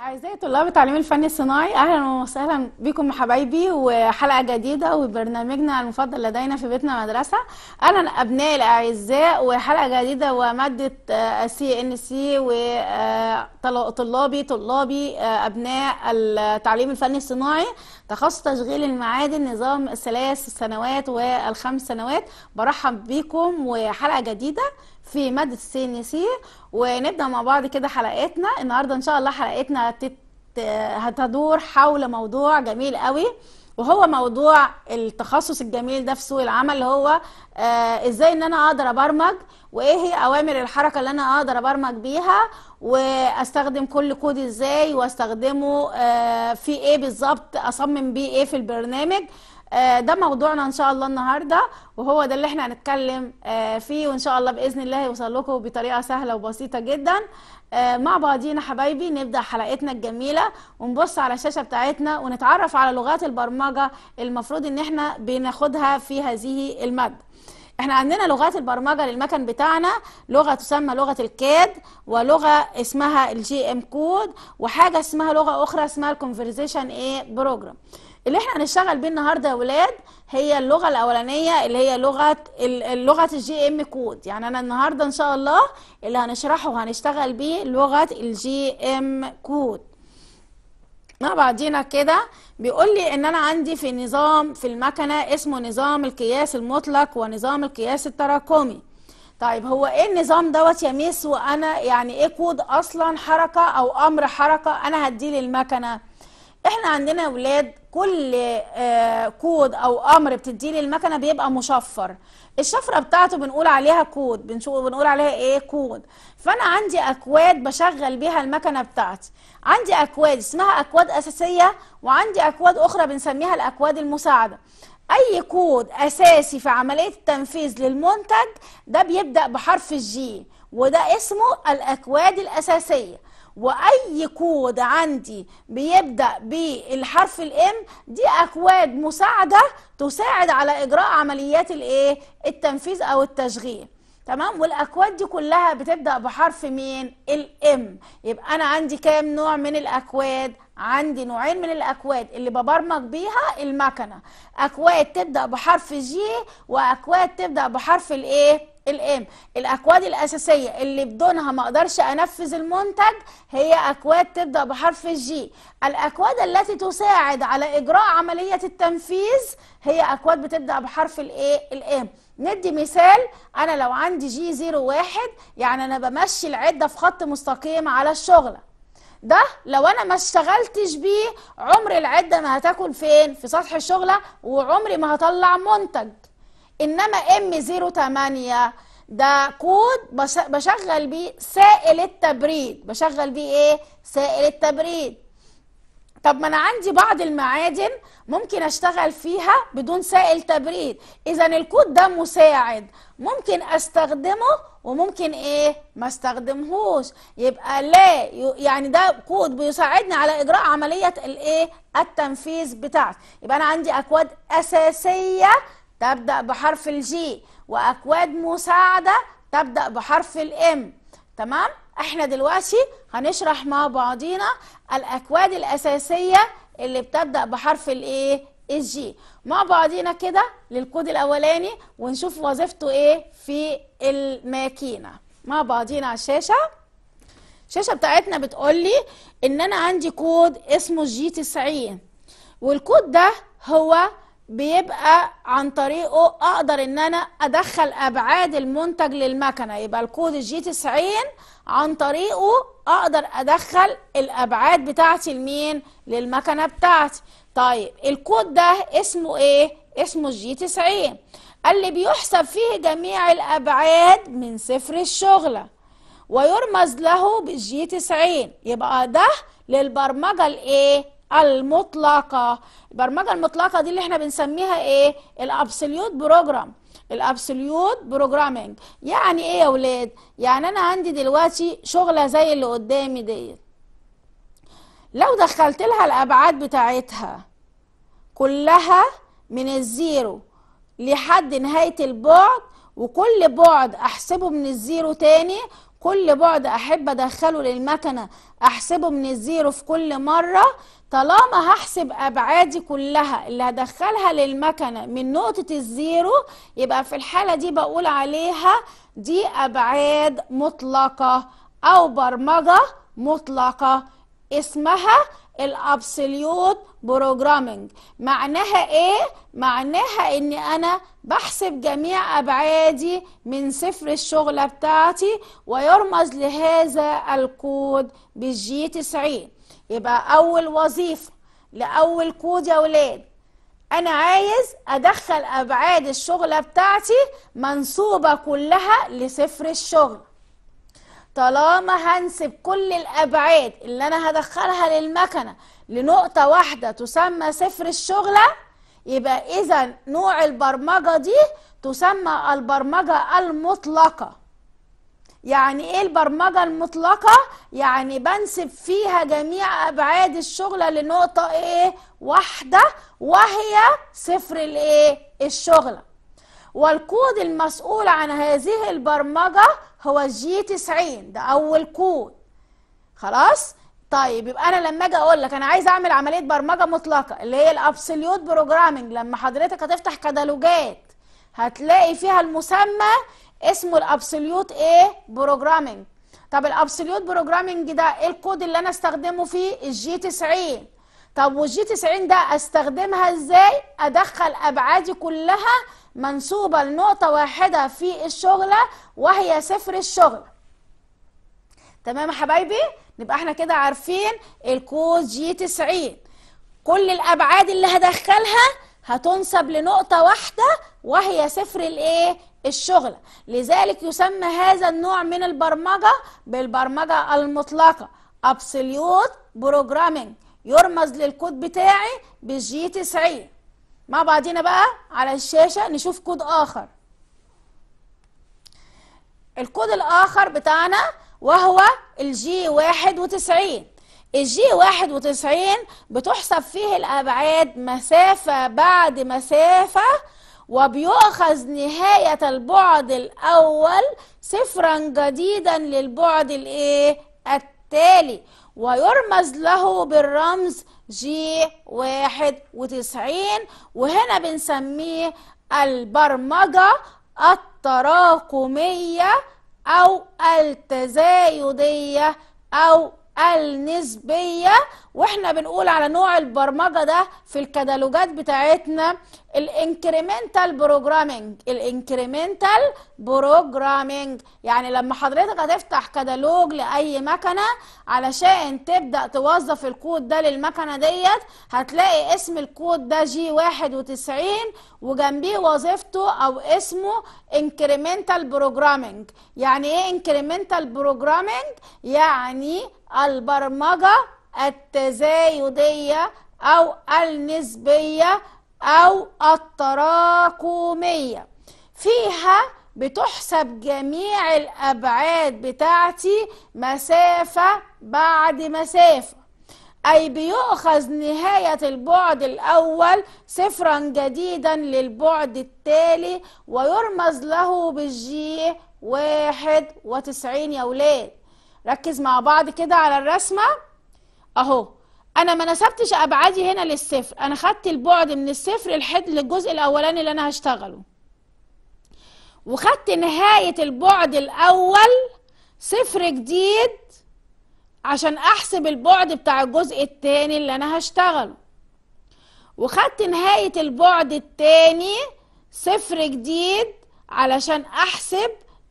أعزائي طلاب التعليم الفني الصناعي أهلا وسهلا بكم حبايبي وحلقة جديدة وبرنامجنا المفضل لدينا في بيتنا مدرسة أهلا أبنائي الأعزاء وحلقة جديدة ومادة سي إن سي وطلابي طلابي أبناء التعليم الفني الصناعي تخصص تشغيل المعادن نظام الثلاث سنوات والخمس سنوات برحب بكم وحلقة جديدة في مادة السين سي ونبدأ مع بعض كده حلقاتنا النهاردة إن شاء الله حلقتنا هتدور حول موضوع جميل قوي وهو موضوع التخصص الجميل ده في سوق العمل اللي هو آه ازاي ان انا اقدر ابرمج وايه هي اوامر الحركه اللي انا اقدر ابرمج بيها واستخدم كل كود ازاي واستخدمه آه في ايه بالظبط اصمم بيه ايه في البرنامج آه، ده موضوعنا ان شاء الله النهارده وهو ده اللي احنا هنتكلم آه، فيه وان شاء الله باذن الله يوصل لكم بطريقه سهله وبسيطه جدا آه، مع بعضينا حبايبي نبدا حلقتنا الجميله ونبص على الشاشه بتاعتنا ونتعرف على لغات البرمجه المفروض ان احنا بناخدها في هذه الماده احنا عندنا لغات البرمجه للمكن بتاعنا لغه تسمى لغه الكاد ولغه اسمها الجي ام كود وحاجه اسمها لغه اخرى اسمها الكونفرزيشن ايه بروجرام اللي احنا هنشتغل بيه النهارده يا ولاد هي اللغه الاولانيه اللي هي لغه لغه الجي ام كود يعني انا النهارده ان شاء الله اللي هنشرحه وهنشتغل بيه لغه الجي ام كود مع بعضينا كده بيقول لي ان انا عندي في نظام في المكنه اسمه نظام القياس المطلق ونظام القياس التراكمي طيب هو ايه النظام دوت يا ميس وانا يعني ايه كود اصلا حركه او امر حركه انا هديه للمكنه احنا عندنا اولاد كل آه، كود او امر بتديه للمكنه بيبقى مشفر الشفره بتاعته بنقول عليها كود بنشوف بنقول عليها ايه كود فانا عندي اكواد بشغل بيها المكنه بتاعتي عندي اكواد اسمها اكواد اساسيه وعندي اكواد اخرى بنسميها الاكواد المساعده اي كود اساسي في عمليه التنفيذ للمنتج ده بيبدا بحرف الجي وده اسمه الاكواد الاساسيه واي كود عندي بيبدا بالحرف الام دي اكواد مساعده تساعد على اجراء عمليات الايه التنفيذ او التشغيل تمام والاكواد دي كلها بتبدا بحرف مين الام يبقى انا عندي كام نوع من الاكواد عندي نوعين من الاكواد اللي ببرمج بيها المكنه اكواد تبدا بحرف جي واكواد تبدا بحرف الايه الام الاكواد الاساسيه اللي بدونها ما اقدرش انفذ المنتج هي اكواد تبدا بحرف الجي الاكواد التي تساعد على اجراء عمليه التنفيذ هي اكواد بتبدا بحرف الايه الام ندي مثال انا لو عندي جي 01 يعني انا بمشي العده في خط مستقيم على الشغله ده لو انا ما اشتغلتش بيه عمر العده ما هتاكل فين في سطح الشغله وعمري ما هطلع منتج انما ام 08 ده كود بشغل بيه سائل التبريد بشغل بيه ايه سائل التبريد طب ما انا عندي بعض المعادن ممكن اشتغل فيها بدون سائل تبريد اذا الكود ده مساعد ممكن استخدمه وممكن ايه ما استخدمهوش يبقى لا يعني ده كود بيساعدني على اجراء عمليه الايه التنفيذ بتاعتي يبقى انا عندي اكواد اساسيه تبدا بحرف الجي واكواد مساعده تبدا بحرف الام تمام احنا دلوقتي هنشرح مع بعضينا الاكواد الاساسيه اللي بتبدا بحرف الايه اس جي مع بعضينا كده للكود الاولاني ونشوف وظيفته ايه في الماكينه مع بعضينا على الشاشه الشاشه بتاعتنا بتقول لي ان انا عندي كود اسمه جي 90 والكود ده هو بيبقى عن طريقه اقدر ان انا ادخل ابعاد المنتج للمكنه يبقى الكود الجي 90 عن طريقه اقدر ادخل الابعاد بتاعتي لمين للمكنه بتاعتي طيب الكود ده اسمه ايه اسمه الجي 90 اللي بيحسب فيه جميع الابعاد من صفر الشغله ويرمز له بالجي 90 يبقى ده للبرمجه الايه المطلقه البرمجه المطلقه دي اللي احنا بنسميها ايه الابسوليوت بروجرام الابسوليوت بروجرامنج يعني ايه يا ولاد يعني انا عندي دلوقتي شغله زي اللي قدامي ديت لو دخلت لها الابعاد بتاعتها كلها من الزيرو لحد نهايه البعد وكل بعد احسبه من الزيرو تاني كل بعد احب ادخله للمكنه احسبه من الزيرو في كل مره طالما هحسب ابعادي كلها اللي هدخلها للمكنه من نقطه الزيرو يبقى في الحاله دي بقول عليها دي ابعاد مطلقه او برمجه مطلقه اسمها الابسوليوت بروجرامنج معناها ايه معناها ان انا بحسب جميع ابعادي من صفر الشغله بتاعتي ويرمز لهذا الكود بالجي 90 يبقى اول وظيفه لاول كود يا ولاد انا عايز ادخل ابعاد الشغله بتاعتي منسوبه كلها لصفر الشغل طالما هنسب كل الابعاد اللي انا هدخلها للمكنه لنقطه واحده تسمى صفر الشغله يبقى اذا نوع البرمجه دي تسمى البرمجه المطلقه يعني ايه البرمجه المطلقه يعني بنسب فيها جميع ابعاد الشغله لنقطه ايه واحده وهي صفر الايه الشغله والكود المسؤول عن هذه البرمجه هو جي 90 ده اول كود خلاص طيب يبقى انا لما اجي اقول لك انا عايز اعمل عمليه برمجه مطلقه اللي هي الابسوليوت بروجرامنج لما حضرتك هتفتح كتالوجات هتلاقي فيها المسمى اسمه الابسوليوت ايه بروجرامنج طب الابسوليوت بروجرامنج ده ايه الكود اللي انا استخدمه فيه الجي 90 طب والجي 90 ده استخدمها ازاي ادخل ابعادي كلها منسوبة لنقطة واحدة في الشغلة وهي صفر الشغل تمام يا حبايبي نبقى احنا كده عارفين الكوز جي 90 كل الأبعاد اللي هدخلها هتنسب لنقطة واحدة وهي صفر الايه؟ الشغلة لذلك يسمى هذا النوع من البرمجة بالبرمجة المطلقة Absolute Programming يرمز للكود بتاعي بالجي 90 مع بعضينا بقى على الشاشة نشوف كود آخر الكود الآخر بتاعنا وهو الجي 91 الجي 91 بتحسب فيه الأبعاد مسافة بعد مسافة وبيؤخذ نهاية البعد الأول صفرا جديدا للبعد الايه التالي ويرمز له بالرمز جي واحد وتسعين وهنا بنسميه البرمجة التراكمية أو التزايدية أو النسبية واحنا بنقول على نوع البرمجة ده في الكتالوجات بتاعتنا الانكريمنتال بروجرامينج الانكريمنتال بروجرامينج يعني لما حضرتك هتفتح كتالوج لأي مكنة علشان تبدأ توظف الكود ده للمكنة ديت هتلاقي اسم الكود ده جي 91 وجنبيه وظيفته أو اسمه انكريمنتال بروجرامينج يعني ايه انكريمنتال بروجرامينج يعني البرمجة التزايدية أو النسبية أو التراكمية فيها بتحسب جميع الأبعاد بتاعتي مسافة بعد مسافة أي بيؤخذ نهاية البعد الأول صفرا جديدا للبعد التالي ويرمز له بالجي واحد وتسعين يا ولاد ركز مع بعض كده على الرسمه اهو انا ما نسبتش ابعادي هنا للصفر انا خدت البعد من الصفر لحد للجزء الاولاني اللي انا هشتغله وخدت نهايه البعد الاول صفر جديد عشان احسب البعد بتاع الجزء التاني اللي انا هشتغله وخدت نهايه البعد التاني صفر جديد علشان احسب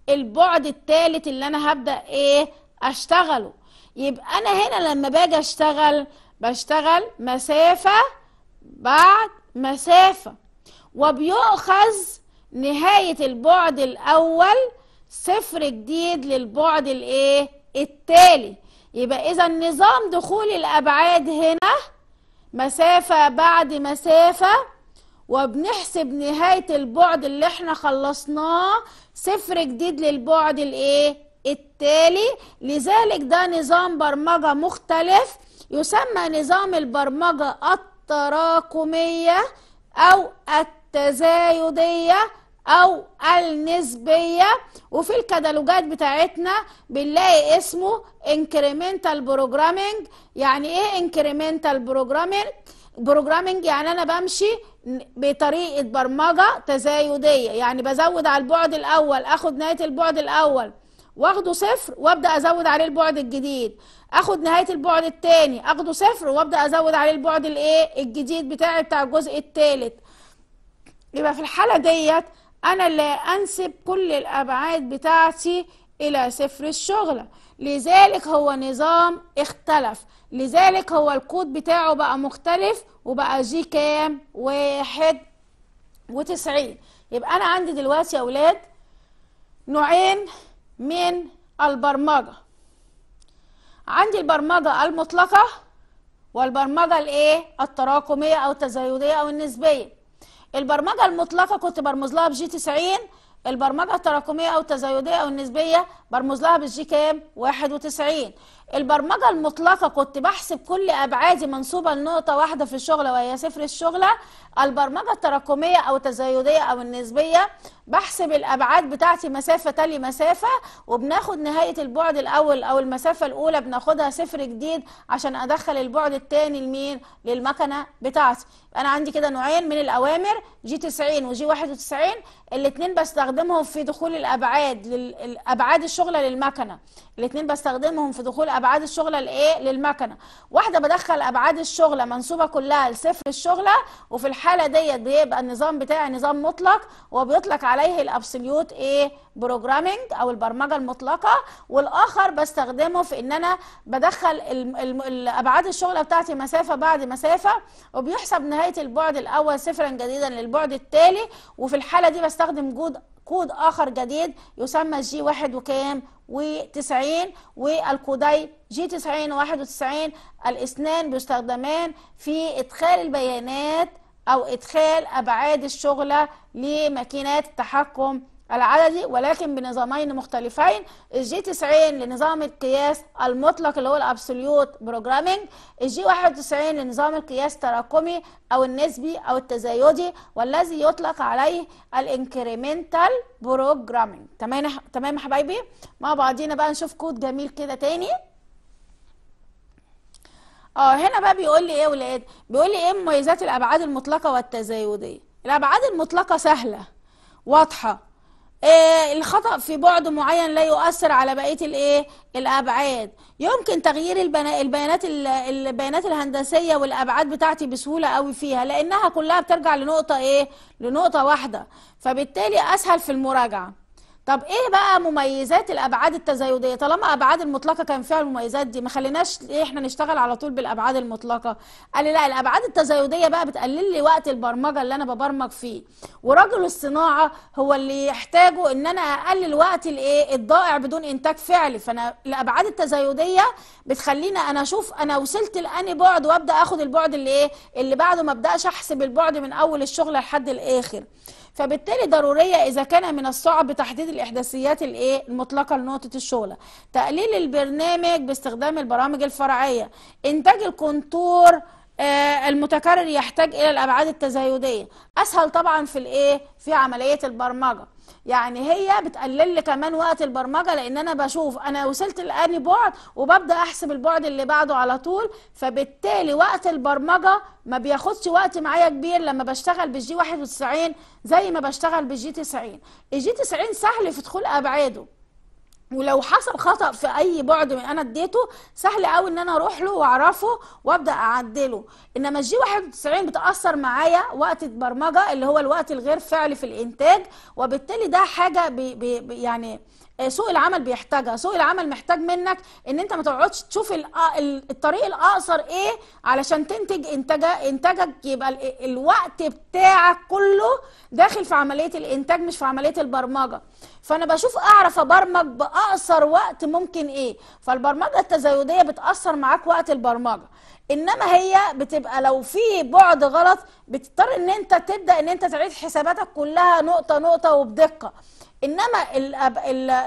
البعد التالت اللي انا هبدا ايه اشتغله يبقى انا هنا لما باجي اشتغل بشتغل مسافة بعد مسافة وبيؤخذ نهاية البعد الأول صفر جديد للبعد الايه التالي يبقى إذا نظام دخول الأبعاد هنا مسافة بعد مسافة وبنحسب نهاية البعد اللي احنا خلصناه صفر جديد للبعد الايه التالي لذلك ده نظام برمجة مختلف يسمى نظام البرمجة التراكمية أو التزايدية أو النسبية وفي الكتالوجات بتاعتنا بنلاقي اسمه incremental programming يعني ايه incremental programming بروجرامنج يعني انا بمشي بطريقه برمجه تزايديه يعني بزود على البعد الاول اخد نهايه البعد الاول واخده صفر وابدا ازود عليه البعد الجديد اخد نهايه البعد الثاني اخده صفر وابدا ازود عليه البعد الايه الجديد بتاعي بتاع الجزء الثالث يبقى في الحاله ديت انا اللي انسب كل الابعاد بتاعتي الى صفر الشغله لذلك هو نظام اختلف لذلك هو الكود بتاعه بقى مختلف وبقى جي كام واحد وتسعين يبقى انا عندي دلوقتي يا اولاد نوعين من البرمجة عندي البرمجة المطلقة والبرمجة الايه التراكمية او التزايدية او النسبية البرمجة المطلقة كنت برمز لها بجي 90 البرمجة التراكمية او التزايدية او النسبية برمز لها بالجي كام 91 البرمجة المطلقة كنت بحسب كل أبعادي منصوبة لنقطة واحدة في الشغلة وهي صفر الشغلة البرمجة التراكمية أو التزايدية أو النسبية بحسب الأبعاد بتاعتي مسافة تالي مسافة وبناخد نهاية البعد الأول أو المسافة الأولى بناخدها صفر جديد عشان أدخل البعد الثاني لمين للمكنة بتاعتي أنا عندي كده نوعين من الأوامر جي 90 وجي 91 الاثنين بستخدمهم في دخول الأبعاد لل... أبعاد الشغلة للمكنة الاثنين بستخدمهم في دخول ابعاد الشغله لايه للمكنه واحده بدخل ابعاد الشغله منسوبه كلها لصفر الشغله وفي الحاله ديت بيبقى النظام بتاعي نظام مطلق وبيطلق عليه الابسوليوت ايه بروجرامنج او البرمجه المطلقه والاخر بستخدمه في ان انا بدخل ابعاد الشغله بتاعتي مسافه بعد مسافه وبيحسب نهايه البعد الاول صفرا جديدا للبعد التالي وفي الحاله دي بستخدم جود كود اخر جديد يسمى جي واحد وكام وتسعين والكودي جي تسعين واحد وتسعين الاثنان بيستخدمان في ادخال البيانات او ادخال ابعاد الشغلة لماكينات التحكم العددي ولكن بنظامين مختلفين الجي 90 لنظام القياس المطلق اللي هو الابسوليوت بروجرامينج الجي 91 لنظام القياس التراكمي او النسبي او التزايدي والذي يطلق عليه الانكريمنتال بروجرامينج تمام تمام يا حبايبي مع بعضينا بقى نشوف كود جميل كده تاني اه هنا بقى بيقول لي ايه يا ولاد بيقول لي ايه مميزات الابعاد المطلقه والتزايديه الابعاد المطلقه سهله واضحه آه الخطأ في بعد معين لا يؤثر على بقية الايه الأبعاد يمكن تغيير البيانات البيانات الهندسية والأبعاد بتاعتي بسهولة قوي فيها لأنها كلها بترجع لنقطة ايه لنقطة واحدة فبالتالي أسهل في المراجعة طب ايه بقى مميزات الابعاد التزايديه طالما ابعاد المطلقه كان فيها المميزات دي ما خليناش احنا نشتغل على طول بالابعاد المطلقه قال لي لا الابعاد التزايديه بقى بتقلل لي وقت البرمجه اللي انا ببرمج فيه ورجل الصناعه هو اللي يحتاجه ان انا اقلل وقت الايه الضائع بدون انتاج فعلي فانا الابعاد التزايديه بتخلينا انا اشوف انا وصلت لاني بعد وابدا اخد البعد اللي ايه اللي بعده ما ابداش احسب البعد من اول الشغل لحد الاخر فبالتالي ضروريه اذا كان من الصعب تحديد الاحداثيات الايه المطلقه لنقطه الشغله تقليل البرنامج باستخدام البرامج الفرعيه انتاج الكونتور آه، المتكرر يحتاج الى الابعاد التزايديه اسهل طبعا في الايه في عمليه البرمجه يعني هي بتقلل لي كمان وقت البرمجه لان انا بشوف انا وصلت لاني بعد وببدا احسب البعد اللي بعده على طول فبالتالي وقت البرمجه ما بياخدش وقت معايا كبير لما بشتغل بالجي 91 زي ما بشتغل بالجي 90 الجي 90 سهل في دخول ابعاده ولو حصل خطا في اي بعد من انا اديته سهل قوي ان انا اروح له واعرفه وابدا اعدله انما الجي 91 بتاثر معايا وقت البرمجه اللي هو الوقت الغير فعلي في الانتاج وبالتالي ده حاجه بي بي يعني آه، سوق العمل بيحتاجها سوق العمل محتاج منك ان انت ما تقعدش تشوف آه، الطريق الاقصر ايه علشان تنتج انتاج انتاجك يبقى الوقت بتاعك كله داخل في عمليه الانتاج مش في عمليه البرمجه فانا بشوف اعرف ابرمج باقصر وقت ممكن ايه فالبرمجه التزايديه بتاثر معاك وقت البرمجه انما هي بتبقى لو في بعد غلط بتضطر ان انت تبدا ان انت تعيد حساباتك كلها نقطه نقطه وبدقه انما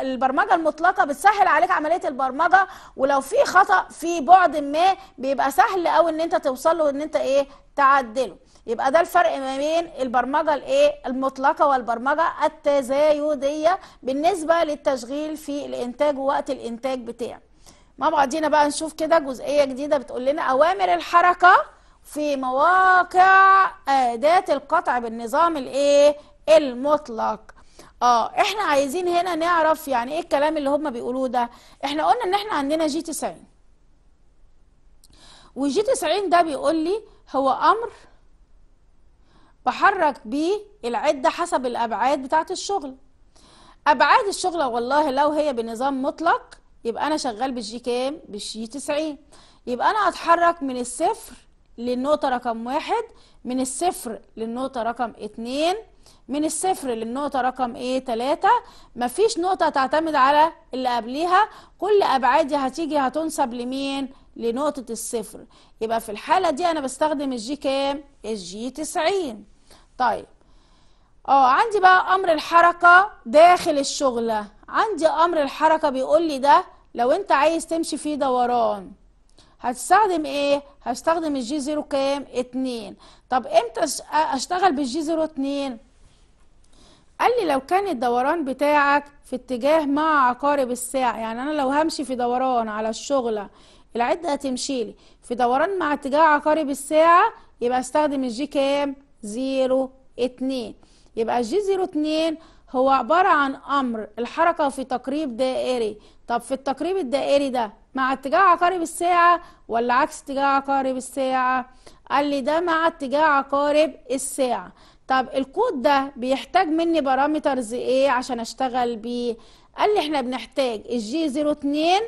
البرمجه المطلقه بتسهل عليك عمليه البرمجه ولو في خطا في بعد ما بيبقى سهل قوي ان انت توصل له ان انت ايه تعدله يبقى ده الفرق ما بين البرمجه الايه المطلقه والبرمجه التزايديه بالنسبه للتشغيل في الانتاج ووقت الانتاج بتاعه مع بعضينا بقى نشوف كده جزئيه جديده بتقول لنا اوامر الحركه في مواقع اداه القطع بالنظام الايه المطلق اه احنا عايزين هنا نعرف يعني ايه الكلام اللي هما بيقولوه ده احنا قلنا ان احنا عندنا جي 90 والجي 90 ده بيقول لي هو امر بحرك بيه العده حسب الابعاد بتاعه الشغل ابعاد الشغل والله لو هي بنظام مطلق يبقى انا شغال بالجي كام بالجي 90 يبقى انا هتحرك من الصفر للنقطه رقم واحد من الصفر للنقطه رقم اتنين من الصفر للنقطة رقم ايه تلاتة مفيش نقطة تعتمد على اللي قبليها كل أبعادي هتيجي هتنسب لمين؟ لنقطة الصفر يبقى في الحالة دي أنا بستخدم الجي كام؟ الجي تسعين طيب اه عندي بقى أمر الحركة داخل الشغلة عندي أمر الحركة بيقول لي ده لو أنت عايز تمشي فيه دوران هتستخدم ايه؟ هستخدم الجي زيرو كام؟ اتنين طب امتى اشتغل بالجي زيرو اتنين؟ قال لي لو كان الدوران بتاعك في اتجاه مع عقارب الساعة يعني أنا لو همشي في دوران على الشغلة العدة لي في دوران مع اتجاه عقارب الساعة يبقى استخدم الجي كام زيرو اتنين يبقى الجي زيرو اتنين هو عبارة عن أمر الحركة في تقريب دائري طب في التقريب الدائري ده مع اتجاه عقارب الساعة ولا عكس اتجاه عقارب الساعة قال لي ده مع اتجاه عقارب الساعة طب الكود ده بيحتاج مني بارامترز ايه عشان اشتغل بيه قال لي احنا بنحتاج الجي 02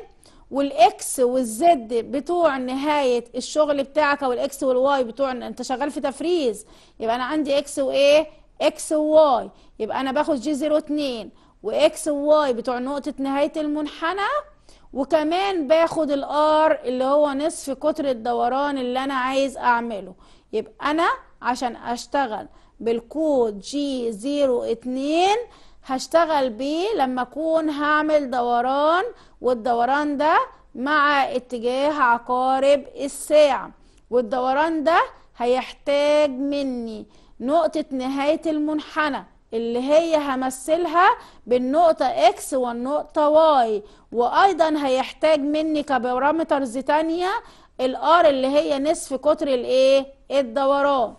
والاكس والزد بتوع نهايه الشغل بتاعك او الاكس والواي بتوع انت شغال في تفريز يبقى انا عندي اكس وايه اكس وواي يبقى انا باخد جي 02 واكس وواي بتوع نقطه نهايه المنحنى وكمان باخد الار اللي هو نصف قطر الدوران اللي انا عايز اعمله يبقى انا عشان اشتغل بالكود جي 02 هشتغل بيه لما اكون هعمل دوران والدوران ده مع اتجاه عقارب الساعة والدوران ده هيحتاج مني نقطة نهاية المنحنى اللي هي همثلها بالنقطة X والنقطة Y وأيضا هيحتاج مني كبارامترز تانية الار اللي هي نصف قطر الايه الدوران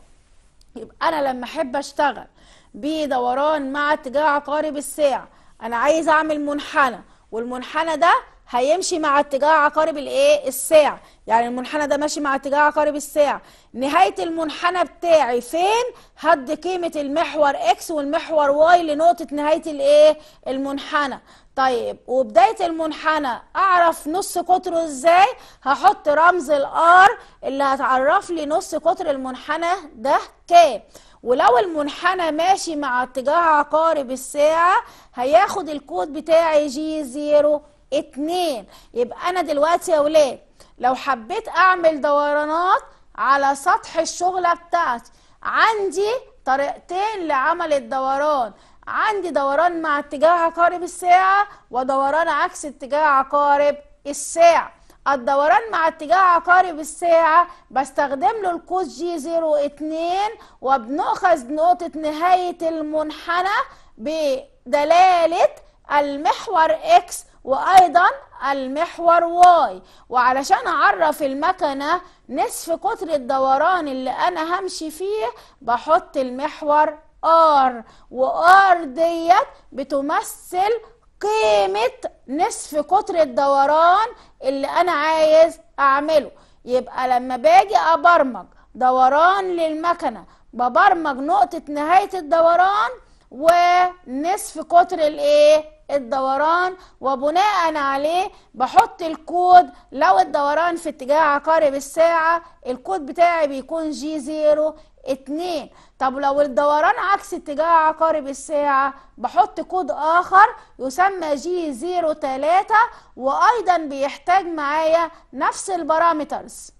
يبقى انا لما احب اشتغل بدوران مع اتجاه عقارب الساعه انا عايز اعمل منحنى والمنحنى ده هيمشي مع اتجاه عقارب الايه الساعة يعني المنحنى ده ماشي مع اتجاه عقارب الساعة نهايه المنحنى بتاعي فين هد قيمه المحور اكس والمحور واي لنقطه نهايه الايه المنحنى طيب وبدايه المنحنى اعرف نص قطره ازاي هحط رمز الار اللي هتعرف لي نص قطر المنحنى ده كام ولو المنحنى ماشي مع اتجاه عقارب الساعه هياخد الكود بتاعي جي زيرو اتنين يبقى انا دلوقتي يا ولاد لو حبيت اعمل دورانات على سطح الشغلة بتاعتي عندي طريقتين لعمل الدوران عندي دوران مع اتجاه عقارب الساعة ودوران عكس اتجاه عقارب الساعة الدوران مع اتجاه عقارب الساعة بستخدم له القوس جي 02 وبنؤخذ نقطة نهاية المنحنى بدلالة المحور اكس وايضا المحور واي وعلشان اعرف المكنه نصف قطر الدوران اللي انا همشي فيه بحط المحور ار وار ديت بتمثل قيمه نصف قطر الدوران اللي انا عايز اعمله يبقى لما باجي ابرمج دوران للمكنه ببرمج نقطه نهايه الدوران ونصف قطر الايه الدوران وبناء عليه بحط الكود لو الدوران في اتجاه عقارب الساعة الكود بتاعي بيكون جي زيرو اتنين طب لو الدوران عكس اتجاه عقارب الساعة بحط كود آخر يسمى جي زيرو تلاتة وأيضا بيحتاج معايا نفس البارامترز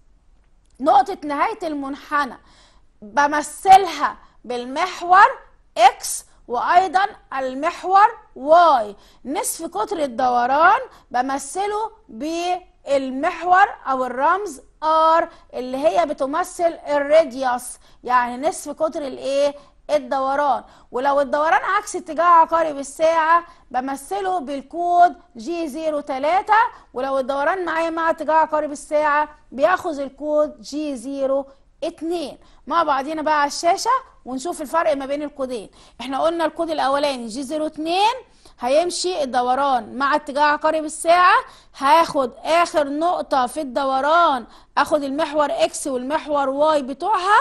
نقطة نهاية المنحنى بمثلها بالمحور اكس وأيضا المحور واي نصف قطر الدوران بمثله بالمحور او الرمز ار اللي هي بتمثل الراديوس يعني نصف قطر الايه الدوران ولو الدوران عكس اتجاه عقارب الساعة بمثله بالكود جي 03 ولو الدوران معايا مع اتجاه عقارب الساعة بياخذ الكود جي 03 اتنين مع بعضينا بقى على الشاشة ونشوف الفرق ما بين الكودين احنا قلنا الكود الاولاني جي 02 هيمشي الدوران مع اتجاه عقارب بالساعة هاخد اخر نقطة في الدوران اخد المحور اكس والمحور واي بتوعها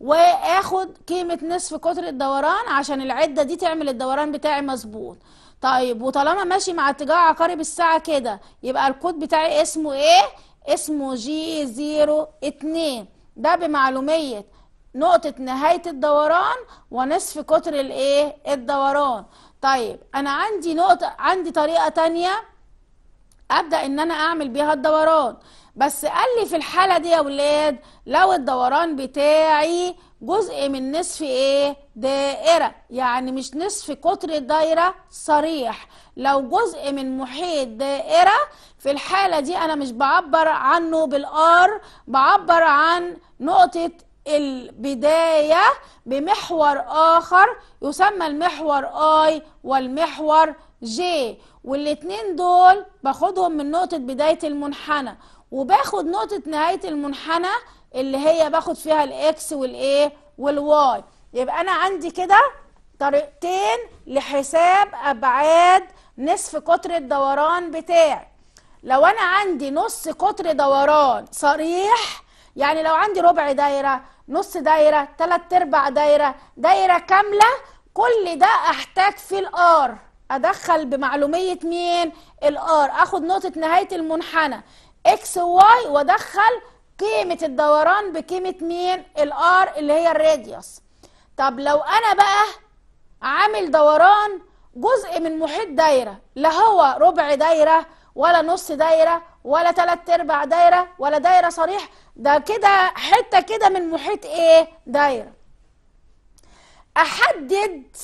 واخد قيمة نصف قطر الدوران عشان العدة دي تعمل الدوران بتاعي مظبوط طيب وطالما ماشي مع اتجاه عقارب الساعة كده يبقى الكود بتاعي اسمه ايه اسمه جي زيرو اتنين ده بمعلوميه نقطه نهايه الدوران ونصف قطر الايه الدوران طيب انا عندي نقطه عندي طريقه تانية ابدا ان انا اعمل بيها الدوران بس قال لي في الحاله دي يا ولاد لو الدوران بتاعي جزء من نصف ايه دائره يعني مش نصف قطر الدايره صريح لو جزء من محيط دائره في الحالة دي أنا مش بعبر عنه بالآر بعبر عن نقطة البداية بمحور آخر يسمى المحور آي والمحور جي والاتنين دول باخدهم من نقطة بداية المنحنى وباخد نقطة نهاية المنحنى اللي هي باخد فيها الاكس والايه والواي يبقى أنا عندي كده طريقتين لحساب أبعاد نصف قطر الدوران بتاعي لو انا عندي نص قطر دوران صريح يعني لو عندي ربع دايره نص دايره تلات ارباع دايره دايره كامله كل ده احتاج فيه الار ادخل بمعلوميه مين الار اخد نقطه نهايه المنحنى اكس واي وادخل قيمه الدوران بقيمه مين الار اللي هي الراديوس طب لو انا بقى عامل دوران جزء من محيط دايره لا هو ربع دايره ولا نص دايرة ولا تلات ارباع دايرة ولا دايرة صريح ده كده حتة كده من محيط ايه دايرة احدد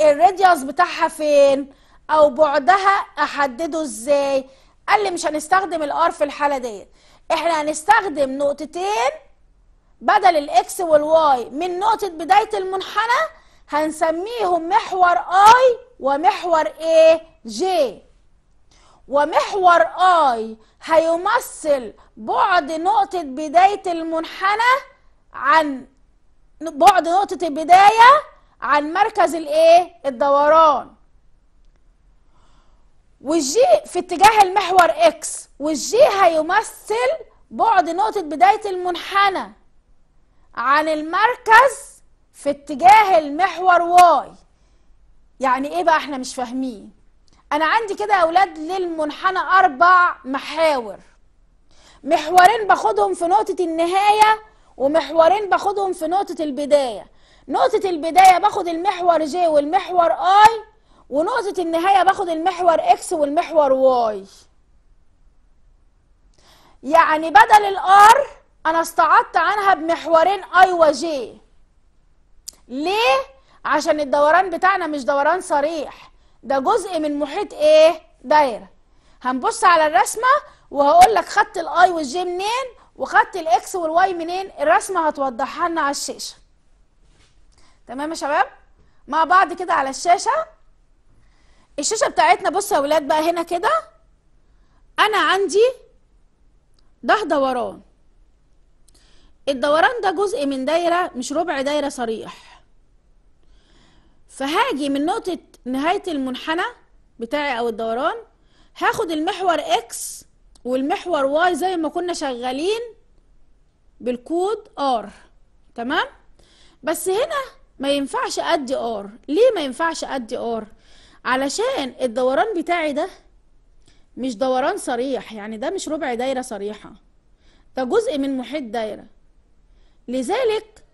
الراديوس بتاعها فين او بعدها احدده ازاي قال لي مش هنستخدم الار في الحالة ديت احنا هنستخدم نقطتين بدل الاكس والواي من نقطة بداية المنحنى هنسميهم محور اي ومحور ايه جي ومحور اي هيمثل بعد نقطة بداية المنحنى عن بعد نقطة البداية عن مركز الايه الدوران والجي في اتجاه المحور اكس والجي هيمثل بعد نقطة بداية المنحنى عن المركز في اتجاه المحور واي يعني ايه بقى احنا مش فاهمين انا عندي كده يا اولاد للمنحنى اربع محاور محورين باخدهم في نقطه النهايه ومحورين باخدهم في نقطه البدايه نقطه البدايه باخد المحور جي والمحور اي ونقطه النهايه باخد المحور اكس والمحور واي يعني بدل الار انا استعدت عنها بمحورين اي وجي ليه عشان الدوران بتاعنا مش دوران صريح ده جزء من محيط ايه دايره هنبص على الرسمه وهقول لك خط الاي والجي منين وخط الاكس والواي منين الرسمه هتوضحها لنا على الشاشه تمام يا شباب مع بعض كده على الشاشه الشاشه بتاعتنا بصوا يا ولاد بقى هنا كده انا عندي ده دوران الدوران ده جزء من دايره مش ربع دايره صريح فهاجي من نقطه نهاية المنحنى بتاعي او الدوران هاخد المحور اكس والمحور واي زي ما كنا شغالين بالكود ار تمام بس هنا ما ينفعش ادي ار ليه ما ينفعش ادي ار علشان الدوران بتاعي ده مش دوران صريح يعني ده مش ربع دايره صريحه ده جزء من محيط دايره لذلك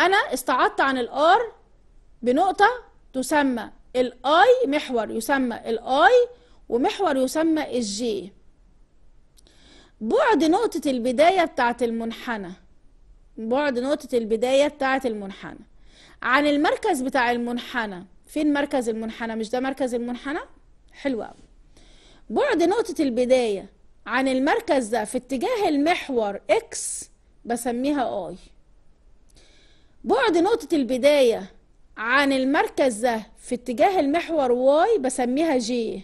انا استعدت عن الار بنقطه تسمى الاي محور يسمى الاي ومحور يسمى الجي بعد نقطة البداية بتاعة المنحنى بعد نقطة البداية بتاعة المنحنى عن المركز بتاع المنحنى فين مركز المنحنى مش ده مركز المنحنى حلو قوي بعد نقطة البداية عن المركز ده في اتجاه المحور اكس بسميها اي بعد نقطة البداية عن المركز ده في اتجاه المحور واي بسميها جي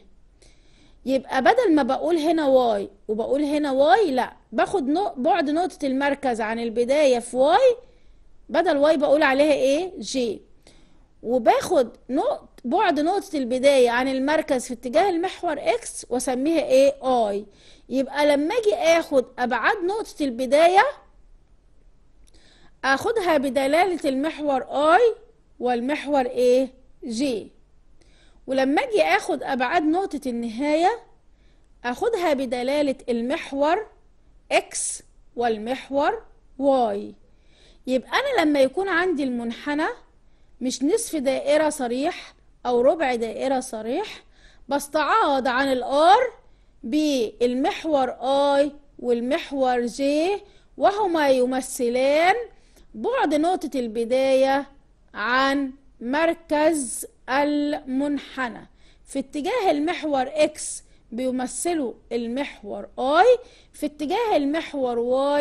يبقى بدل ما بقول هنا واي وبقول هنا واي لا باخد نق بعد نقطة المركز عن البداية في واي بدل واي بقول عليها ايه جي وباخد نقط بعد نقطة البداية عن المركز في اتجاه المحور اكس واسميها ايه اي يبقى لما اجي اخد ابعاد نقطة البداية اخدها بدلالة المحور اي والمحور ايه جي ولما اجي اخد ابعاد نقطة النهاية اخدها بدلالة المحور اكس والمحور واي يبقى انا لما يكون عندي المنحنى مش نصف دائرة صريح او ربع دائرة صريح بستعاض عن الار بالمحور اي والمحور جي وهما يمثلان بعد نقطة البداية عن مركز المنحنى في اتجاه المحور X بيمثلوا المحور I في اتجاه المحور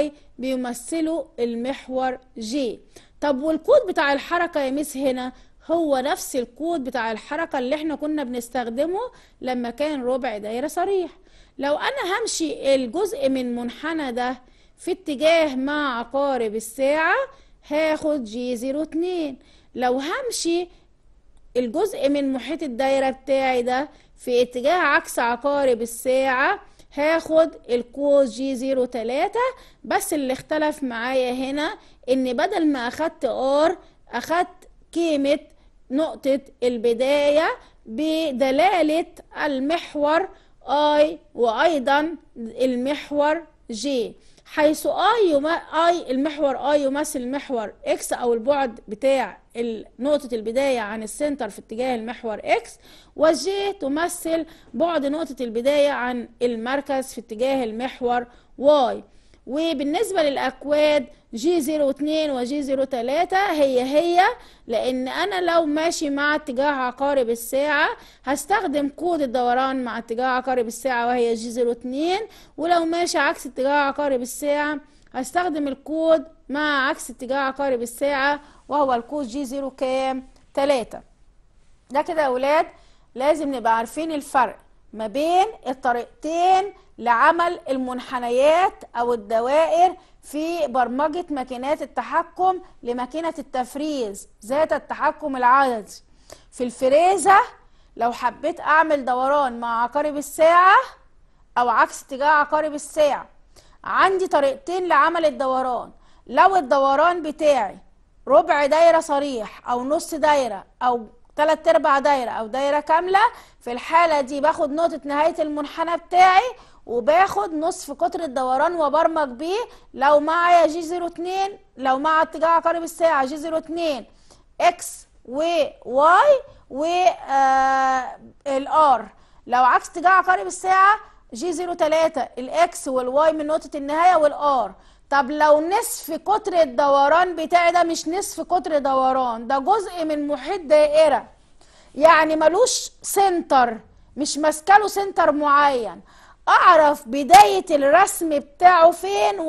Y بيمثلوا المحور J طب والكود بتاع الحركة يا ميس هنا هو نفس الكود بتاع الحركة اللي احنا كنا بنستخدمه لما كان ربع دايرة صريح لو انا همشي الجزء من منحنى ده في اتجاه مع عقارب الساعة هاخد جي زيرو اتنين لو همشي الجزء من محيط الدايرة بتاعي ده في اتجاه عكس عقارب الساعة هاخد الكوز جي زيرو تلاتة بس اللي اختلف معايا هنا ان بدل ما اخدت ار اخدت قيمة نقطة البداية بدلالة المحور اي وايضا المحور جي حيث اي يما... اي المحور اي يمثل المحور اكس او البعد بتاع نقطة البداية عن السنتر في اتجاه المحور اكس والجي تمثل بعد نقطة البداية عن المركز في اتجاه المحور واي وبالنسبة للأكواد جي 02 وجي 03 هي هي لأن أنا لو ماشي مع اتجاه عقارب الساعة هستخدم كود الدوران مع اتجاه عقارب الساعة وهي جي 02 ولو ماشي عكس اتجاه عقارب الساعة هستخدم الكود مع عكس اتجاه عقارب الساعة وهو الكود جي 0 كام 3 ده كده يا أولاد لازم نبقى عارفين الفرق ما بين الطريقتين لعمل المنحنيات أو الدوائر في برمجة ماكينات التحكم لماكينة التفريز ذات التحكم العددي في الفريزة لو حبيت أعمل دوران مع عقارب الساعة أو عكس اتجاه عقارب الساعة عندي طريقتين لعمل الدوران لو الدوران بتاعي ربع دايرة صريح أو نص دايرة أو تلات ارباع دايرة أو دايرة كاملة في الحالة دي باخد نقطة نهاية المنحنى بتاعي وباخد نصف قطر الدوران وبرمج بيه لو معايا جي 02 لو مع اتجاه عقارب الساعه جي 02 اكس وواي والار آه، لو عكس اتجاه عقارب الساعه جي 03 الاكس والواي من نقطه النهايه والار طب لو نصف قطر الدوران بتاعي ده مش نصف قطر دوران ده جزء من محيط دائره يعني ملوش سنتر مش ماسكاله سنتر معين اعرف بدايه الرسم بتاعه فين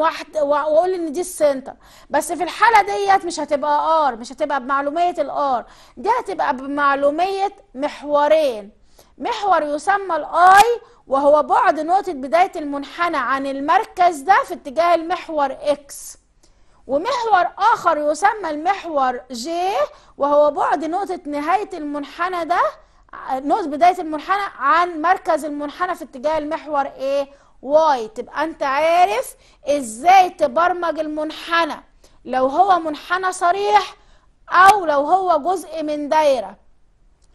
واقول ان دي السنتر بس في الحاله ديت مش هتبقى ار مش هتبقى بمعلوميه الار دي هتبقى بمعلوميه محورين محور يسمى الاي وهو بعد نقطه بدايه المنحنى عن المركز ده في اتجاه المحور اكس ومحور اخر يسمى المحور جي وهو بعد نقطه نهايه المنحنى ده نقص بدايه المنحنى عن مركز المنحنى في اتجاه المحور ايه واي تبقى انت عارف ازاي تبرمج المنحنى لو هو منحنى صريح او لو هو جزء من دايره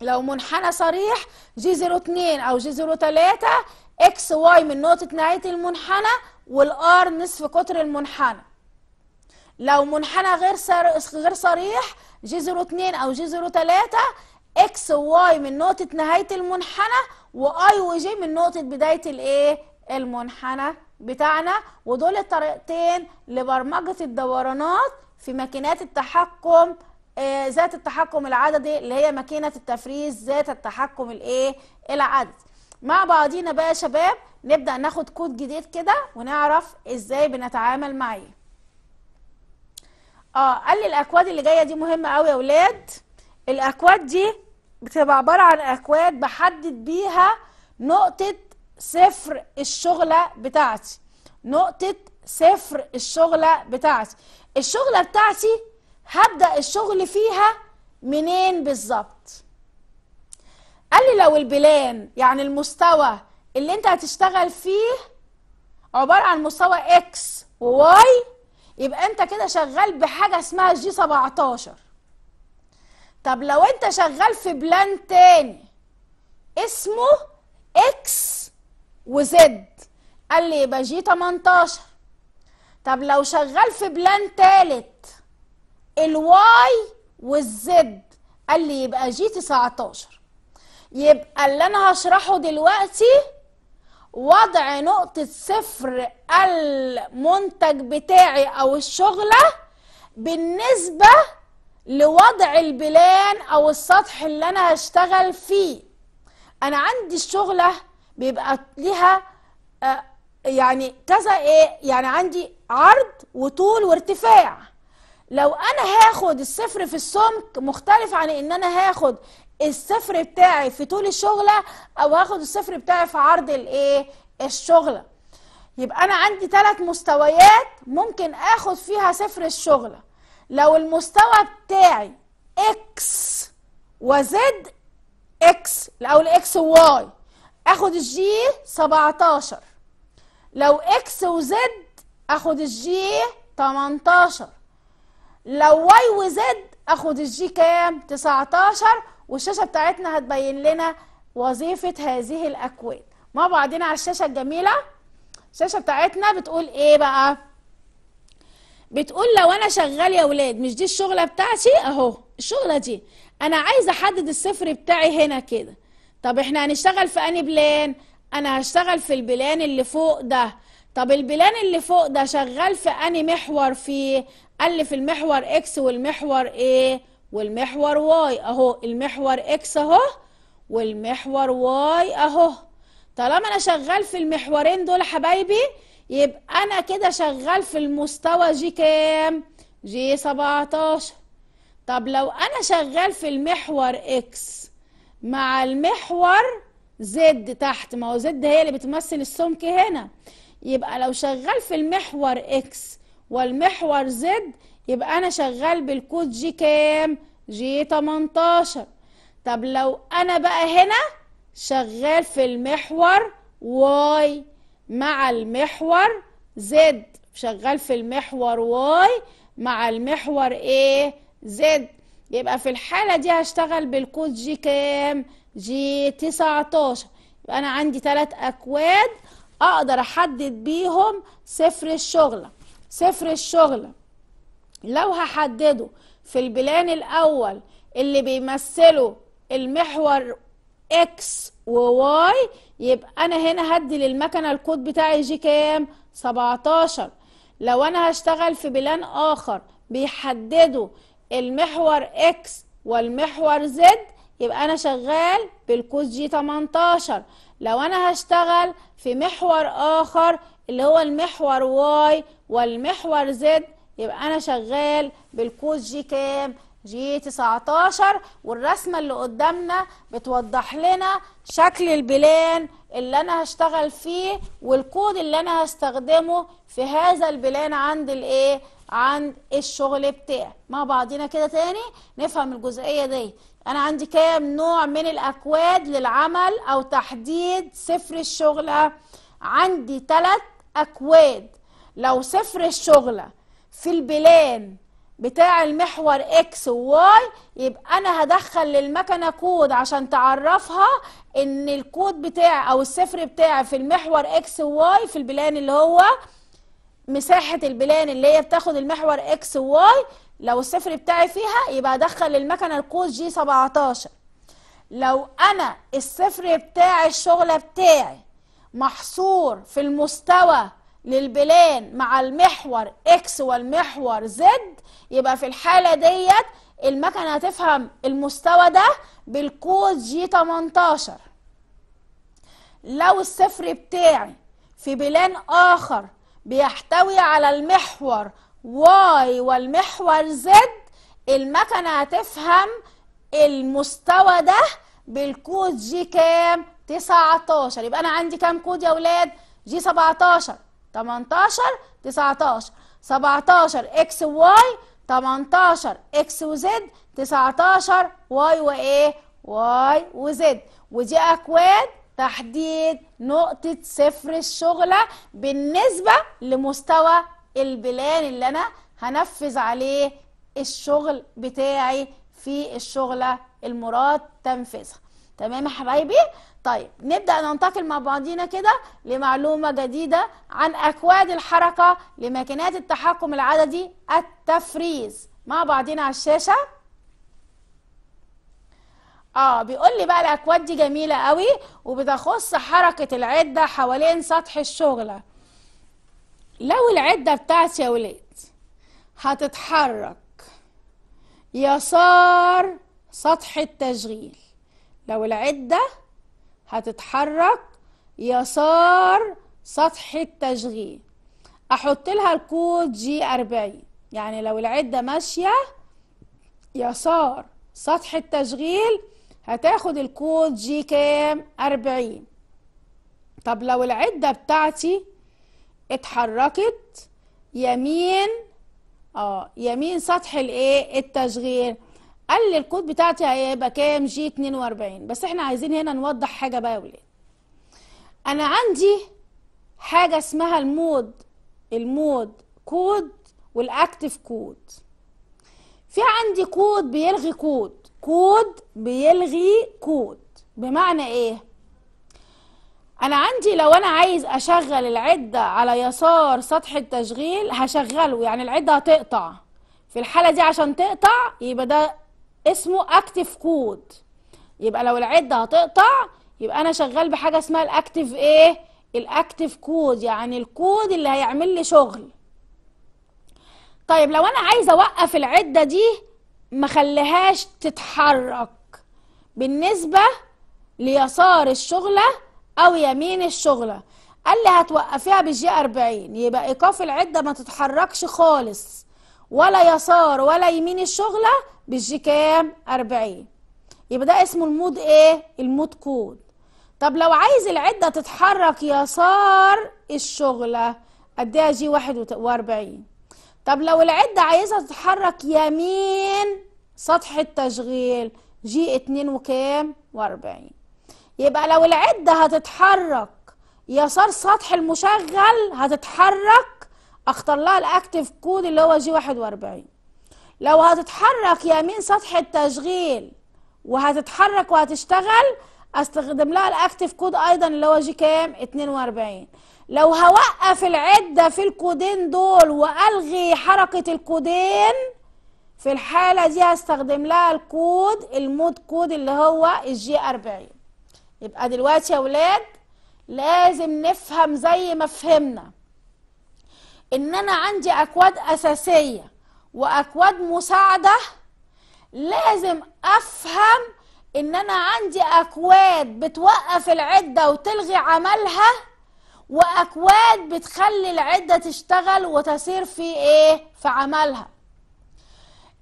لو منحنى صريح جي 02 او جي 03 اكس واي من نقطه نهايه المنحنى والار نصف قطر المنحنى لو منحنى غير غير صريح جي 02 او جي 03 اكس وواي من نقطة نهاية المنحنى واي وجي من نقطة بداية الايه المنحنى بتاعنا ودول الطريقتين لبرمجة الدورانات في ماكينات التحكم آه ذات التحكم العددي اللي هي ماكينة التفريز ذات التحكم الايه العددي مع بعضينا بقى يا شباب نبدأ ناخد كود جديد كده ونعرف ازاي بنتعامل معاه اه قال لي الاكواد اللي جايه دي مهمه قوي يا اولاد الاكواد دي بتبقى عباره عن اكواد بحدد بيها نقطه صفر الشغله بتاعتي نقطه صفر الشغله بتاعتي الشغله بتاعتي هبدا الشغل فيها منين بالظبط قال لي لو البلان يعني المستوى اللي انت هتشتغل فيه عباره عن مستوى اكس وواي يبقى انت كده شغال بحاجه اسمها جي 17 طب لو انت شغال في بلان تاني اسمه اكس وزد قال لي يبقى جي 18 طب لو شغال في بلان تالت الواي والزد قال لي يبقى جي 19 يبقى اللي انا هشرحه دلوقتي وضع نقطة صفر المنتج بتاعي او الشغلة بالنسبة لوضع البلان او السطح اللي انا هشتغل فيه انا عندي الشغله بيبقى ليها آه، يعني كذا ايه يعني عندي عرض وطول وارتفاع لو انا هاخد الصفر في السمك مختلف عن ان انا هاخد الصفر بتاعي في طول الشغله او هاخد الصفر بتاعي في عرض الايه الشغله يبقى انا عندي ثلاث مستويات ممكن اخد فيها صفر الشغله لو المستوى بتاعي اكس وزد اكس او الاكس وواي اخد الجي 17 لو اكس وزد اخد الجي 18 لو واي وزد اخد الجي كام 19 والشاشه بتاعتنا هتبين لنا وظيفه هذه الاكوان مع بعضنا على الشاشه الجميله الشاشه بتاعتنا بتقول ايه بقى بتقول لو انا شغال يا ولاد مش دي الشغله بتاعتي اهو الشغله دي انا عايزه احدد الصفر بتاعي هنا كده طب احنا هنشتغل في انهي بلان انا هشتغل في البلان اللي فوق ده طب البلان اللي فوق ده شغال في انهي محور فيه قال لي في المحور اكس والمحور ايه والمحور واي اهو المحور اكس اهو والمحور واي اهو طالما انا شغال في المحورين دول حبايبي يبقى انا كده شغال في المستوى جي كام جي 17 طب لو انا شغال في المحور اكس مع المحور زد تحت ما هو زد هي اللي بتمثل السمك هنا يبقى لو شغال في المحور اكس والمحور زد يبقى انا شغال بالكود جي كام جي 18 طب لو انا بقى هنا شغال في المحور واي مع المحور زد شغال في المحور واي مع المحور ايه زد يبقى في الحالة دي هشتغل بالكود جي كام جي 19 يبقى أنا عندي ثلاث أكواد أقدر أحدد بيهم صفر الشغلة صفر الشغلة لو هحدده في البلان الأول اللي بيمثله المحور اكس وواي يبقى انا هنا هدي للمكنه الكود بتاعي جي كام 17 لو انا هشتغل في بلان اخر بيحددوا المحور اكس والمحور زد يبقى انا شغال بالكود جي 18 لو انا هشتغل في محور اخر اللي هو المحور واي والمحور زد يبقى انا شغال بالكود جي كام جي 19 والرسمة اللي قدامنا بتوضح لنا شكل البلان اللي أنا هشتغل فيه والكود اللي أنا هستخدمه في هذا البلان عند الإيه؟ عند الشغل بتاعي مع بعضينا كده تاني نفهم الجزئية دي أنا عندي كام نوع من الأكواد للعمل أو تحديد سفر الشغلة عندي تلت أكواد لو سفر الشغلة في البلان بتاع المحور اكس وواي يبقى انا هدخل للمكنه كود عشان تعرفها ان الكود بتاعي او الصفر بتاعي في المحور اكس وواي في البلان اللي هو مساحه البلان اللي هي بتاخد المحور اكس وواي لو الصفر بتاعي فيها يبقى ادخل للمكنه الكود جي 17 لو انا الصفر بتاع الشغله بتاعي محصور في المستوى للبلان مع المحور اكس والمحور زد يبقى في الحالة ديت المكنة هتفهم المستوى ده بالكود جي 18 لو الصفر بتاعي في بلان آخر بيحتوي على المحور واي والمحور زد المكنة هتفهم المستوى ده بالكود جي كام 19 يبقى أنا عندي كام كود يا ولاد جي 17 18 19 17 اكس واي 18 اكس وزد 19 واي وايه واي وزد ودي اكواد تحديد نقطة صفر الشغلة بالنسبة لمستوى البلان اللي أنا هنفذ عليه الشغل بتاعي في الشغلة المراد تنفيذها تمام يا حبايبي طيب نبدأ ننتقل مع بعضينا كده لمعلومة جديدة عن أكواد الحركة لماكينات التحكم العددي التفريز مع بعضينا على الشاشة اه بيقول لي بقى الاكواد دي جميله قوي وبتخص حركه العده حوالين سطح الشغله لو العده بتاعتي يا ولاد هتتحرك يسار سطح التشغيل لو العده هتتحرك يسار سطح التشغيل احط لها الكود جي 40 يعني لو العدة ماشية يسار سطح التشغيل هتاخد الكود جي كام 40 طب لو العدة بتاعتي اتحركت يمين اه يمين سطح الايه التشغيل قال لي الكود بتاعتي هيبقى كام جي 42 بس احنا عايزين هنا نوضح حاجه بقى يا ولاد انا عندي حاجه اسمها المود المود كود والاكتف كود في عندي كود بيلغي كود كود بيلغي كود بمعنى ايه انا عندي لو انا عايز اشغل العده على يسار سطح التشغيل هشغله يعني العده هتقطع في الحاله دي عشان تقطع يبقى ده اسمه اكتف كود يبقى لو العده هتقطع يبقى انا شغال بحاجه اسمها الاكتف ايه الاكتف كود يعني الكود اللي هيعمل لي شغل طيب لو انا عايزه اوقف العده دي ما خليهاش تتحرك بالنسبه ليسار الشغله او يمين الشغله قال لي هتوقفيها بالجي 40 يبقى ايقاف العده ما تتحركش خالص ولا يسار ولا يمين الشغلة بالجي كام 40 يبقى ده اسمه المود ايه المود كود طب لو عايز العدة تتحرك يسار الشغلة اديها جي 41 طب لو العدة عايزها تتحرك يمين سطح التشغيل جي 2 وكام و40 يبقى لو العدة هتتحرك يسار سطح المشغل هتتحرك اختار لها الاكتف كود اللي هو جي 41 لو هتتحرك يمين سطح التشغيل وهتتحرك وهتشتغل استخدم لها الاكتف كود ايضا اللي هو جي كام 42 لو هوقف العده في الكودين دول والغي حركه الكودين في الحاله دي هستخدم لها الكود المود كود اللي هو الجي 40 يبقى دلوقتي يا ولاد لازم نفهم زي ما فهمنا ان انا عندي اكواد اساسيه واكواد مساعده لازم افهم ان انا عندي اكواد بتوقف العده وتلغي عملها واكواد بتخلي العده تشتغل وتسير في ايه في عملها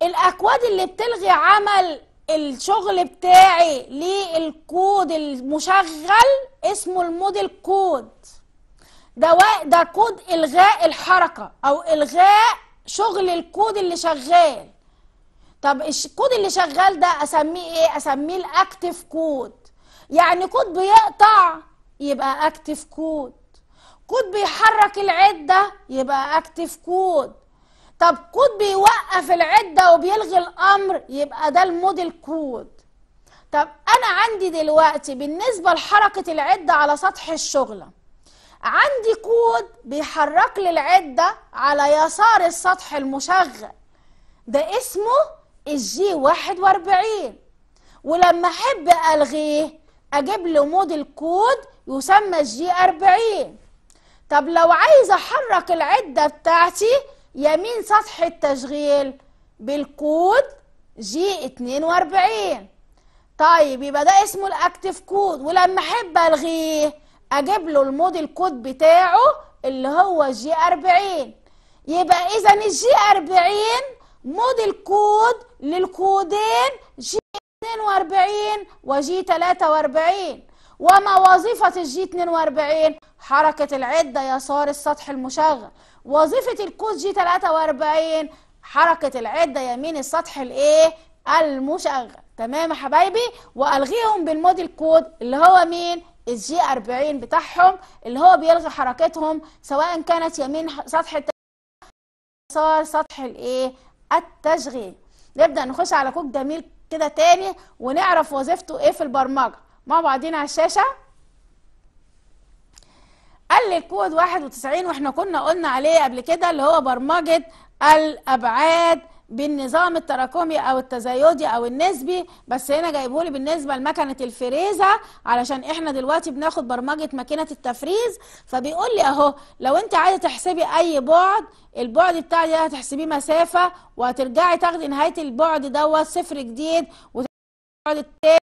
الاكواد اللي بتلغي عمل الشغل بتاعي للكود المشغل اسمه الموديل كود دواء ده كود الغاء الحركه او الغاء شغل الكود اللي شغال طب الكود اللي شغال ده اسميه ايه اسميه الاكتف كود يعني كود بيقطع يبقى اكتف كود كود بيحرك العده يبقى اكتف كود طب كود بيوقف العده وبيلغي الامر يبقى ده الموديل كود طب انا عندي دلوقتي بالنسبه لحركه العده على سطح الشغله عندي كود بيحرك لي العده على يسار السطح المشغل ده اسمه الجي 41 ولما احب الغيه اجيب له مود كود يسمى الجي 40 طب لو عايز احرك العده بتاعتي يمين سطح التشغيل بالكود جي 42 طيب يبقى ده اسمه الاكتف كود ولما احب الغيه اجيب له الموديل كود بتاعه اللي هو جي 40 يبقى اذا الجي 40 موديل كود للكودين جي 42 وجي 43 وما وظيفة الجي 42 حركة العدة يسار السطح المشغل وظيفة الكود جي 43 حركة العدة يمين السطح الايه المشغل تمام يا حبايبي والغيهم بالموديل كود اللي هو مين الجي 40 بتاعهم اللي هو بيلغي حركتهم سواء كانت يمين سطح يسار سطح الايه التشغيل نبدا نخش على كود جميل كده تاني ونعرف وظيفته ايه في البرمجه مع بعضين على الشاشه قال لي الكود 91 واحنا كنا قلنا عليه قبل كده اللي هو برمجه الابعاد بالنظام التراكمي او التزايدي او النسبي بس هنا جايبهولي بالنسبه لمكنه الفريزه علشان احنا دلوقتي بناخد برمجه ماكينه التفريز فبيقول لي اهو لو انت عايزه تحسبي اي بعد البعد بتاعي ده هتحسبيه مسافه وهترجعي تاخدي نهايه البعد دوت صفر جديد وتحسبي البعد التاني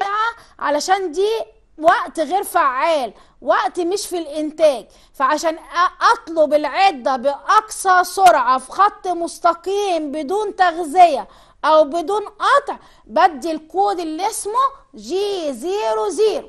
بقى علشان دي وقت غير فعال وقت مش في الانتاج فعشان اطلب العده باقصى سرعه في خط مستقيم بدون تغذيه او بدون قطع بدي الكود اللي اسمه جي زيرو زيرو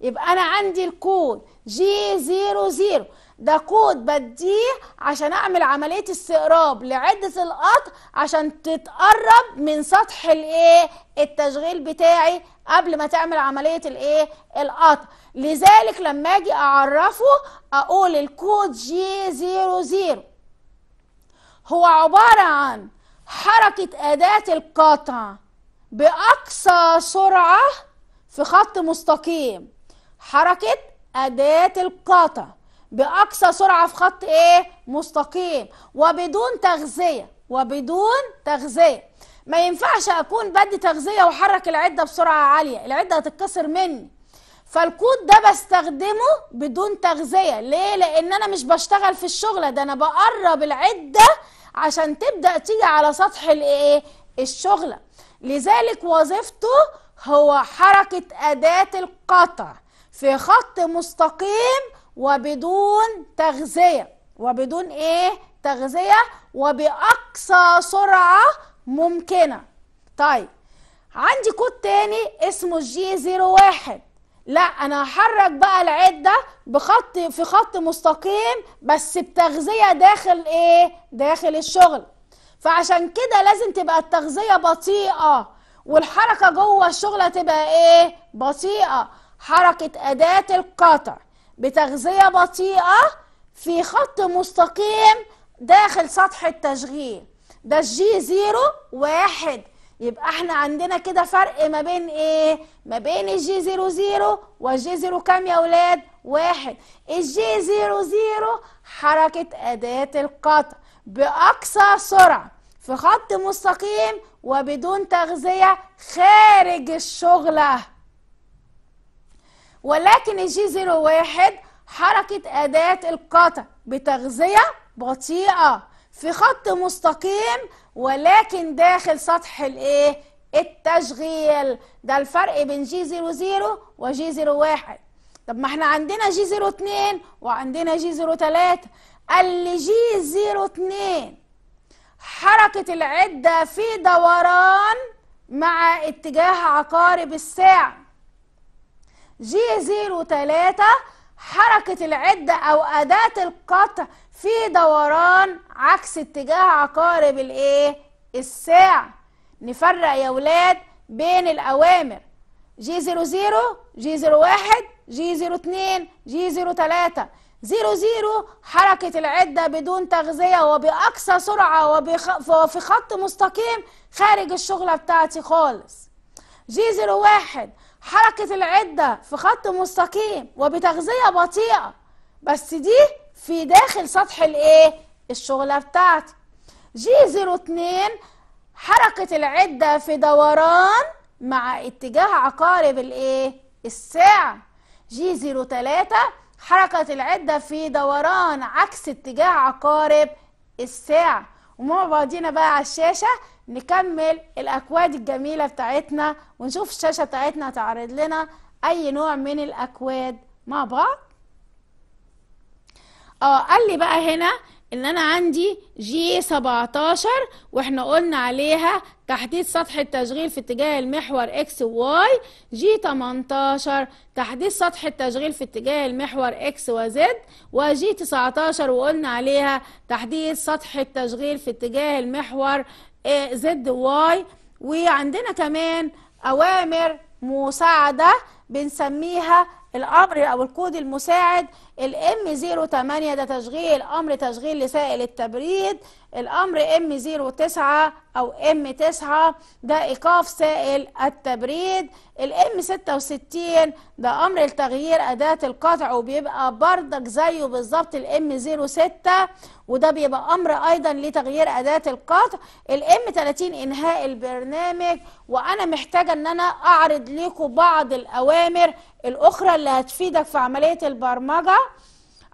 يبقى انا عندي الكود جي زيرو زيرو ده كود بديه عشان اعمل عمليه استقراب لعده القطع عشان تتقرب من سطح الايه التشغيل بتاعي قبل ما تعمل عمليه الايه القطع لذلك لما اجي اعرفه اقول الكود جي 00 هو عباره عن حركه اداه القطع باقصى سرعه في خط مستقيم حركه اداه القطع باقصى سرعه في خط ايه مستقيم وبدون تغذيه وبدون تغذيه ما ينفعش اكون بدي تغذيه واحرك العده بسرعه عاليه العده هتتكسر مني فالكود ده بستخدمه بدون تغذيه ليه لان انا مش بشتغل في الشغله ده انا بقرب العده عشان تبدا تيجي على سطح الايه الشغله لذلك وظيفته هو حركه اداه القطع في خط مستقيم وبدون تغذيه وبدون ايه تغذيه وباقصى سرعه ممكنه طيب عندي كود تاني اسمه جي زيرو واحد لا انا هحرك بقى العده بخط في خط مستقيم بس بتغذيه داخل ايه داخل الشغل فعشان كده لازم تبقى التغذيه بطيئه والحركه جوه الشغله تبقى ايه بطيئه حركه اداه القطع بتغذيه بطيئه في خط مستقيم داخل سطح التشغيل ده الجي زيرو واحد يبقى احنا عندنا كده فرق ما بين ايه ما بين الجي زيرو زيرو والجي زيرو كام يا اولاد واحد الجي زيرو زيرو حركة اداة القطع باقصى سرعة في خط مستقيم وبدون تغذية خارج الشغلة ولكن الجي زيرو واحد حركة اداة القطع بتغذية بطيئة في خط مستقيم ولكن داخل سطح الايه التشغيل ده الفرق بين جي زيرو وجي واحد طب ما احنا عندنا جي اتنين وعندنا جي قال اللي جي اتنين حركة العدة في دوران مع اتجاه عقارب الساعة جي تلاتة حركة العدة أو أداة القطع في دوران عكس اتجاه عقارب الايه الساعة نفرق يا ولاد بين الاوامر جي زيرو زيرو جي زيرو واحد جي زيرو اتنين جي تلاتة زيرو زيرو حركة العدة بدون تغذية وبأقصى سرعة وفي خط مستقيم خارج الشغلة بتاعتي خالص جي زيرو واحد حركة العدة في خط مستقيم وبتغذية بطيئة بس دي في داخل سطح الايه الشغلة بتاعتي جي 02 حركة العدة في دوران مع اتجاه عقارب الايه الساعة جي 03 حركة العدة في دوران عكس اتجاه عقارب الساعة ومع بعضينا بقى على الشاشة نكمل الأكواد الجميلة بتاعتنا ونشوف الشاشة بتاعتنا تعرض لنا أي نوع من الأكواد مع بعض اه قال لي بقى هنا ان انا عندي جي 17 واحنا قلنا عليها تحديد سطح التشغيل في اتجاه المحور اكس وواي جي 18 تحديد سطح التشغيل في اتجاه المحور اكس وزد وجي 19 وقلنا عليها تحديد سطح التشغيل في اتجاه المحور زد واي وعندنا كمان اوامر مساعده بنسميها الامر او الكود المساعد الام 08 ده تشغيل امر تشغيل لسائل التبريد الامر زيرو M09 او ام M9 ده إيقاف سائل التبريد الام ستة 66 ده أمر لتغيير أداة القطع وبيبقى بردك زيه بالظبط الام زيرو 06 وده بيبقى أمر أيضا لتغيير أداة القطع الام تلاتين 30 إنهاء البرنامج وأنا محتاجة أن أنا أعرض لكم بعض الأوامر الأخرى اللي هتفيدك في عملية البرمجة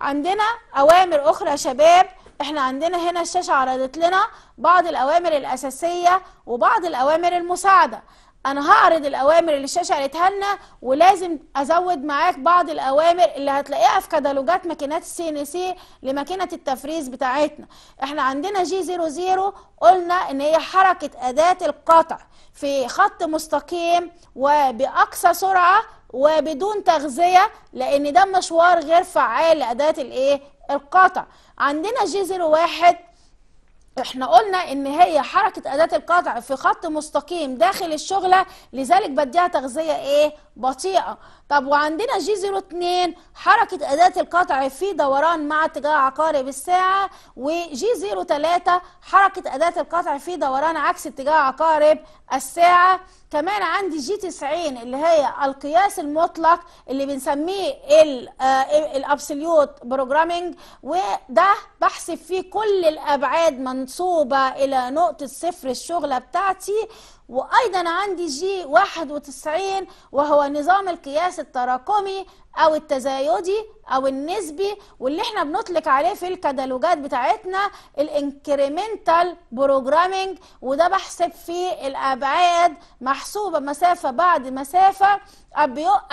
عندنا أوامر أخرى يا شباب احنا عندنا هنا الشاشة عرضت لنا بعض الأوامر الأساسية وبعض الأوامر المساعدة أنا هعرض الأوامر اللي الشاشة قالتها لنا ولازم أزود معاك بعض الأوامر اللي هتلاقيها في كتالوجات ماكينات السي ان سي لماكينة التفريز بتاعتنا احنا عندنا جي 00 قلنا إن هي حركة أداة القطع في خط مستقيم وبأقصى سرعة وبدون تغذية لأن ده مشوار غير فعال لأداة الإيه؟ القطع عندنا جي واحد احنا قلنا ان هي حركة اداة القطع في خط مستقيم داخل الشغلة لذلك بديها تغذية ايه بطيئة طب وعندنا جي اتنين حركة اداة القطع في دوران مع اتجاه عقارب الساعة وجي تلاتة حركة اداة القطع في دوران عكس اتجاه عقارب الساعة كمان عندي جي 90 اللي هي القياس المطلق اللي بنسميه آه، الابسوليوت بروجرامنج وده بحسب فيه كل الابعاد منصوبه الى نقطه صفر الشغله بتاعتي وايضا عندي جي 91 وهو نظام القياس التراكمي او التزايدي او النسبي واللي احنا بنطلق عليه في الكتالوجات بتاعتنا الانكريمنتال بروجرامنج وده بحسب فيه الابعاد محسوبه مسافه بعد مسافه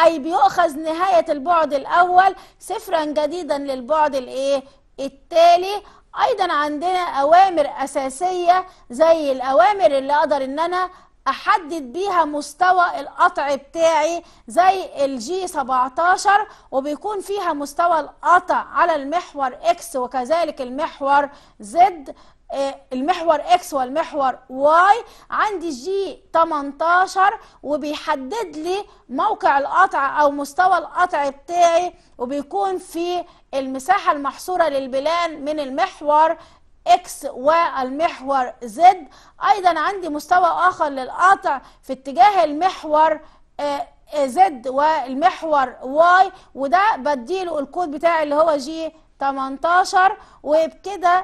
اي بيؤخذ نهايه البعد الاول صفرا جديدا للبعد الايه التالي ايضا عندنا اوامر اساسيه زي الاوامر اللي اقدر ان انا احدد بيها مستوى القطع بتاعي زي الجي 17 وبيكون فيها مستوى القطع على المحور اكس وكذلك المحور زد إيه، المحور اكس والمحور واي عندي جي 18 وبيحدد لي موقع القطع او مستوى القطع بتاعي وبيكون في المساحة المحصورة للبلان من المحور اكس والمحور زد ايضا عندي مستوى اخر للقطع في اتجاه المحور زد إيه، إيه، والمحور واي وده بديله الكود بتاعي اللي هو جي 18 وبكده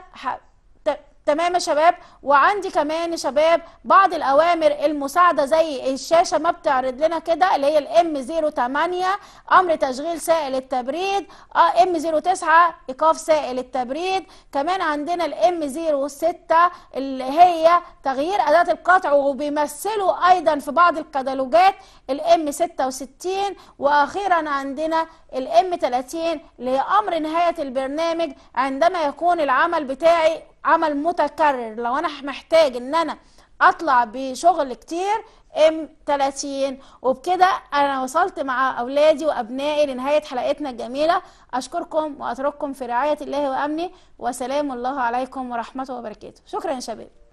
تمام يا شباب وعندي كمان يا شباب بعض الاوامر المساعده زي الشاشه ما بتعرض لنا كده اللي هي الام 08 امر تشغيل سائل التبريد ام آه، 09 ايقاف سائل التبريد كمان عندنا الام 06 اللي هي تغيير اداه القطع وبيمثلوا ايضا في بعض الكتالوجات الام 66 واخيرا عندنا الام 30 اللي هي امر نهايه البرنامج عندما يكون العمل بتاعي عمل متكرر لو انا محتاج ان انا اطلع بشغل كتير ام 30 وبكده انا وصلت مع اولادي وابنائي لنهايه حلقتنا الجميله اشكركم واترككم في رعايه الله وامني وسلام الله عليكم ورحمته وبركاته شكرا يا شباب